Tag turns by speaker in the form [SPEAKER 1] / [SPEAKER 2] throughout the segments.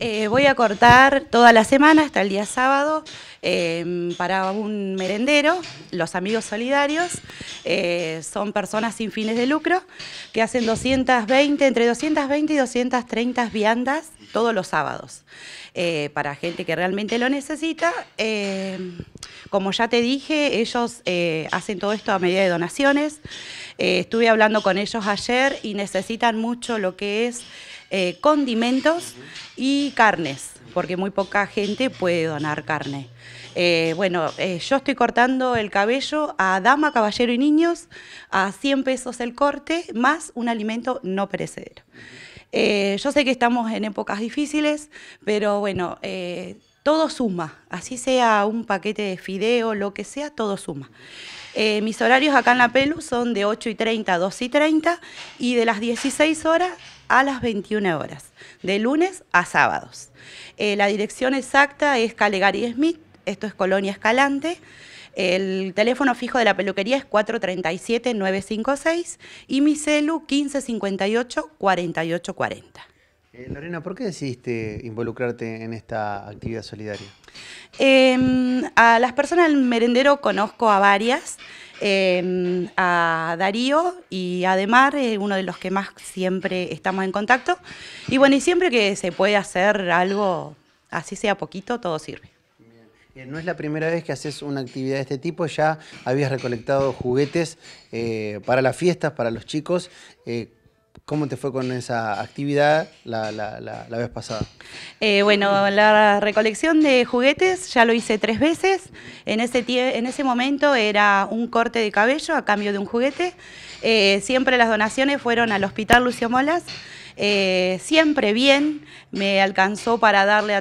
[SPEAKER 1] Eh, voy a cortar toda la semana hasta el día sábado em, para un merendero, los amigos solidarios. Eh, son personas sin fines de lucro que hacen 220, entre 220 y 230 viandas todos los sábados eh, para gente que realmente lo necesita. Em, como ya te dije, ellos hacen todo esto a medida de donaciones. Eh, estuve hablando con ellos ayer y necesitan mucho lo que es eh, condimentos y carnes, porque muy poca gente puede donar carne. Eh, bueno, yo estoy cortando el cabello a dama, caballero y niños a 100 pesos el corte, más un alimento no perecedero. yo sé que estamos en épocas difíciles, pero bueno, todo suma, así sea un paquete de fideo, lo que sea, todo suma. Eh, mis horarios acá en la PELU son de 8 y 30 a 2 y 30 y de las 16 horas a las 21 horas, de lunes a sábados. Eh, la dirección exacta es Calegari Smith, esto es Colonia Escalante. El teléfono fijo de la peluquería es 437-956 y mi celu 1558-4840.
[SPEAKER 2] Eh, Lorena, ¿por qué decidiste involucrarte en esta actividad solidaria?
[SPEAKER 1] Em, a las personas del merendero conozco a varias. Em, a Darío y a Demar, eh, uno de los que más siempre estamos en contacto. Y bueno, y siempre que se puede hacer algo, así sea poquito, todo sirve. Bien.
[SPEAKER 2] Eh, no es la primera vez que haces una actividad de este tipo, ya habías recolectado juguetes para las fiestas, para los chicos. ¿Cómo te fue con esa actividad la, vez pasada?
[SPEAKER 1] Eh, bueno, la recolección de juguetes ya lo hice tres veces. En ese, en ese momento era un corte de cabello a cambio de un juguete. Eh, siempre las donaciones fueron al Hospital Lucio Molas. Eh, siempre bien, me alcanzó para darle a,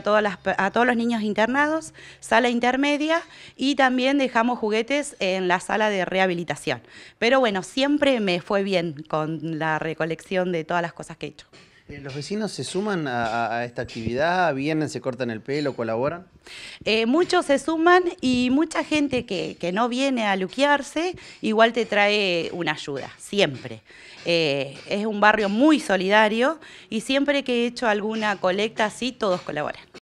[SPEAKER 1] a todos los niños internados, sala intermedia y también dejamos juguetes en la sala de rehabilitación. Pero bueno, siempre me fue bien
[SPEAKER 2] con la recolección de
[SPEAKER 1] todas las cosas que he hecho.
[SPEAKER 2] Eh, ¿Los vecinos se suman a, esta actividad? ¿Vienen, se cortan el pelo, colaboran? Eh, muchos se suman y mucha gente
[SPEAKER 1] que, no viene a luquearse igual te trae una ayuda, siempre. Eh, es un barrio muy solidario y siempre que he hecho alguna colecta sí, todos colaboran.